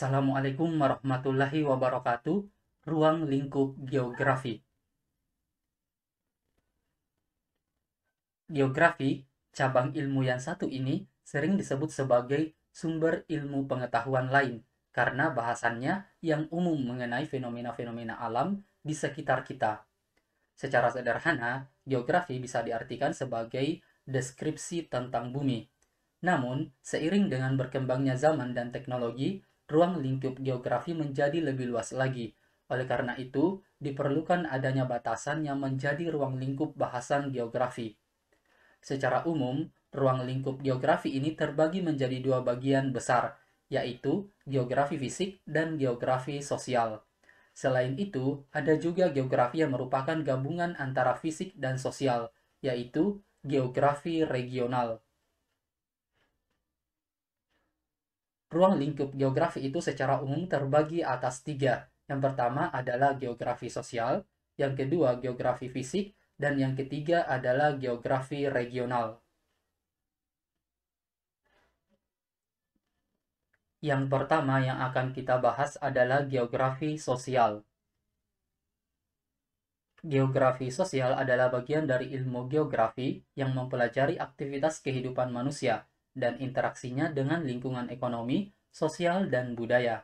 Assalamualaikum warahmatullahi wabarakatuh. Ruang lingkup geografi. Geografi, cabang ilmu yang satu ini sering disebut sebagai sumber ilmu pengetahuan lain karena bahasannya yang umum mengenai fenomena-fenomena alam di sekitar kita. Secara sederhana, geografi bisa diartikan sebagai deskripsi tentang bumi. Namun, seiring dengan berkembangnya zaman dan teknologi, ruang lingkup geografi menjadi lebih luas lagi. Oleh karena itu, diperlukan adanya batasan yang menjadi ruang lingkup bahasan geografi. Secara umum, ruang lingkup geografi ini terbagi menjadi dua bagian besar, yaitu geografi fisik dan geografi sosial. Selain itu, ada juga geografi yang merupakan gabungan antara fisik dan sosial, yaitu geografi regional. Ruang lingkup geografi itu secara umum terbagi atas tiga. Yang pertama adalah geografi sosial, yang kedua geografi fisik, dan yang ketiga adalah geografi regional. Yang pertama yang akan kita bahas adalah geografi sosial. Geografi sosial adalah bagian dari ilmu geografi yang mempelajari aktivitas kehidupan manusia, dan interaksinya dengan lingkungan ekonomi, sosial, dan budaya.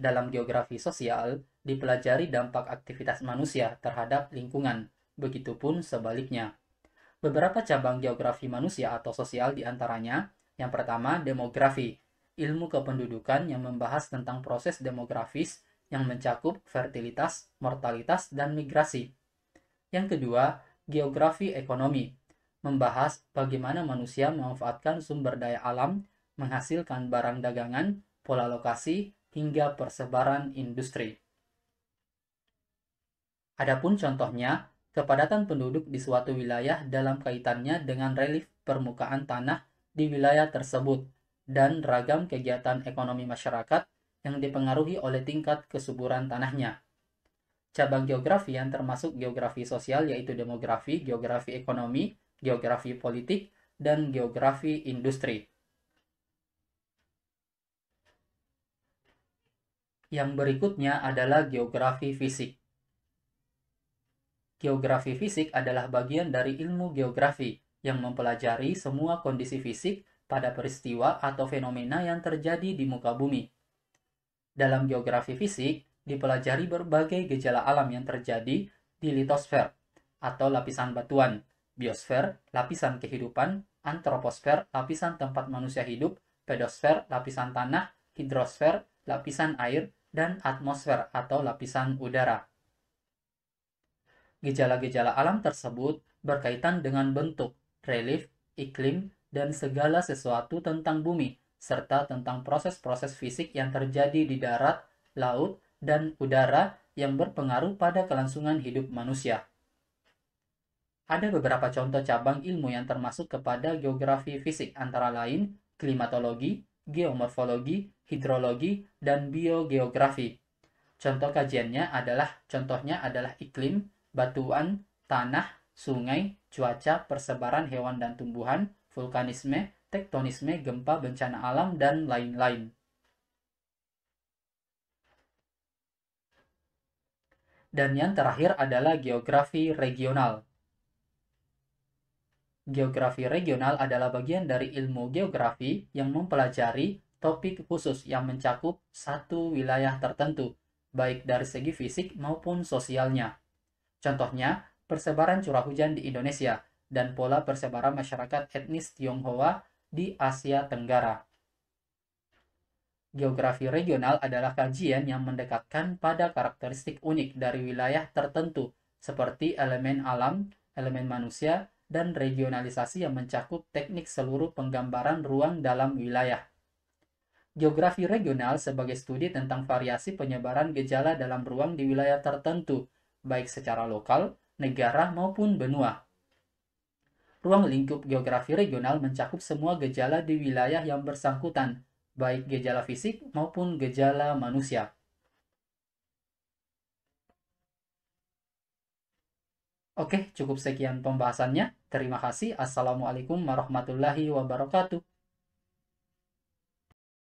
Dalam geografi sosial, dipelajari dampak aktivitas manusia terhadap lingkungan, begitupun sebaliknya. Beberapa cabang geografi manusia atau sosial diantaranya, yang pertama demografi, ilmu kependudukan yang membahas tentang proses demografis yang mencakup fertilitas, mortalitas, dan migrasi. Yang kedua, geografi ekonomi, membahas bagaimana manusia memanfaatkan sumber daya alam, menghasilkan barang dagangan, pola lokasi, hingga persebaran industri. Adapun contohnya, kepadatan penduduk di suatu wilayah dalam kaitannya dengan relief permukaan tanah di wilayah tersebut dan ragam kegiatan ekonomi masyarakat yang dipengaruhi oleh tingkat kesuburan tanahnya. Cabang geografi yang termasuk geografi sosial yaitu demografi, geografi ekonomi, geografi politik, dan geografi industri. Yang berikutnya adalah geografi fisik. Geografi fisik adalah bagian dari ilmu geografi yang mempelajari semua kondisi fisik pada peristiwa atau fenomena yang terjadi di muka bumi. Dalam geografi fisik, dipelajari berbagai gejala alam yang terjadi di litosfer atau lapisan batuan biosfer, lapisan kehidupan, antroposfer, lapisan tempat manusia hidup, pedosfer, lapisan tanah, hidrosfer, lapisan air, dan atmosfer atau lapisan udara. Gejala-gejala alam tersebut berkaitan dengan bentuk, relief, iklim, dan segala sesuatu tentang bumi, serta tentang proses-proses fisik yang terjadi di darat, laut, dan udara yang berpengaruh pada kelangsungan hidup manusia. Ada beberapa contoh cabang ilmu yang termasuk kepada geografi fisik antara lain klimatologi, geomorfologi, hidrologi, dan biogeografi. Contoh kajiannya adalah contohnya adalah iklim, batuan, tanah, sungai, cuaca, persebaran hewan dan tumbuhan, vulkanisme, tektonisme, gempa, bencana alam, dan lain-lain. Dan yang terakhir adalah geografi regional. Geografi regional adalah bagian dari ilmu geografi yang mempelajari topik khusus yang mencakup satu wilayah tertentu, baik dari segi fisik maupun sosialnya. Contohnya, persebaran curah hujan di Indonesia dan pola persebaran masyarakat etnis Tionghoa di Asia Tenggara. Geografi regional adalah kajian yang mendekatkan pada karakteristik unik dari wilayah tertentu, seperti elemen alam, elemen manusia, dan regionalisasi yang mencakup teknik seluruh penggambaran ruang dalam wilayah. Geografi regional sebagai studi tentang variasi penyebaran gejala dalam ruang di wilayah tertentu, baik secara lokal, negara, maupun benua. Ruang lingkup geografi regional mencakup semua gejala di wilayah yang bersangkutan, baik gejala fisik maupun gejala manusia. Oke, cukup sekian pembahasannya. Terima kasih. Assalamualaikum warahmatullahi wabarakatuh.